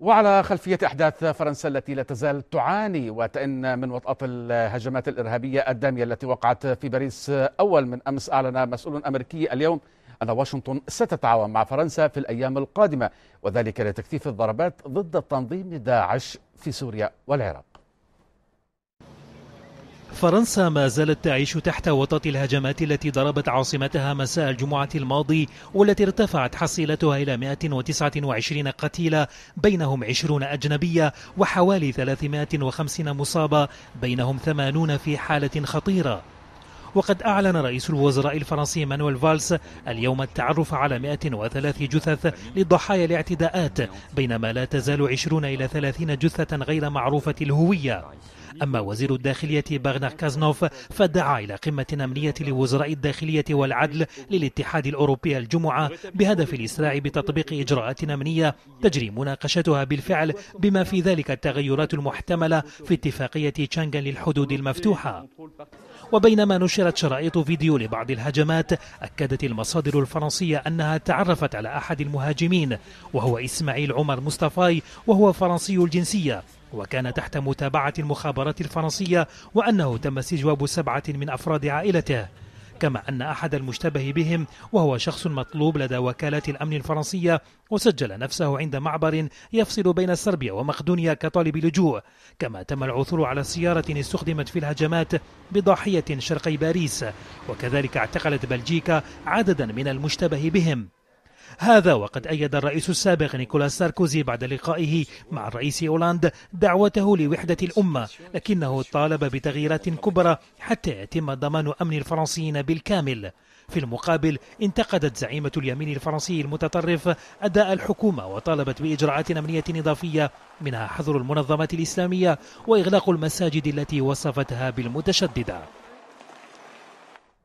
وعلى خلفية أحداث فرنسا التي لا تزال تعاني وتئن من وطأة الهجمات الإرهابية الدامية التي وقعت في باريس أول من أمس أعلن مسؤول أمريكي اليوم أن واشنطن ستتعاون مع فرنسا في الأيام القادمة وذلك لتكثيف الضربات ضد تنظيم داعش في سوريا والعراق فرنسا ما زالت تعيش تحت وطأة الهجمات التي ضربت عاصمتها مساء الجمعة الماضي والتي ارتفعت حصيلتها إلى 129 قتيلة بينهم 20 أجنبية وحوالي 350 مصابة بينهم 80 في حالة خطيرة وقد أعلن رئيس الوزراء الفرنسي مانويل فالس اليوم التعرف على 103 جثث لضحايا الاعتداءات بينما لا تزال 20 إلى 30 جثة غير معروفة الهوية أما وزير الداخلية باغنار كازنوف فدعا إلى قمة أمنية لوزراء الداخلية والعدل للاتحاد الأوروبي الجمعة بهدف الإسراع بتطبيق إجراءات أمنية تجري مناقشتها بالفعل بما في ذلك التغيرات المحتملة في اتفاقية شنغن للحدود المفتوحة وبينما نشر نشرت شرائط فيديو لبعض الهجمات أكدت المصادر الفرنسية أنها تعرفت على أحد المهاجمين وهو إسماعيل عمر مصطفاي وهو فرنسي الجنسية وكان تحت متابعة المخابرات الفرنسية وأنه تم استجواب سبعة من أفراد عائلته كما أن أحد المشتبه بهم وهو شخص مطلوب لدى وكالات الأمن الفرنسية وسجل نفسه عند معبر يفصل بين صربيا ومقدونيا كطالب لجوء كما تم العثور على سيارة استخدمت في الهجمات بضاحية شرقي باريس وكذلك اعتقلت بلجيكا عددا من المشتبه بهم هذا وقد أيد الرئيس السابق نيكولاس ساركوزي بعد لقائه مع الرئيس أولاند دعوته لوحدة الأمة لكنه طالب بتغييرات كبرى حتى يتم ضمان أمن الفرنسيين بالكامل في المقابل انتقدت زعيمة اليمين الفرنسي المتطرف أداء الحكومة وطالبت بإجراءات أمنية إضافية منها حظر المنظمات الإسلامية وإغلاق المساجد التي وصفتها بالمتشددة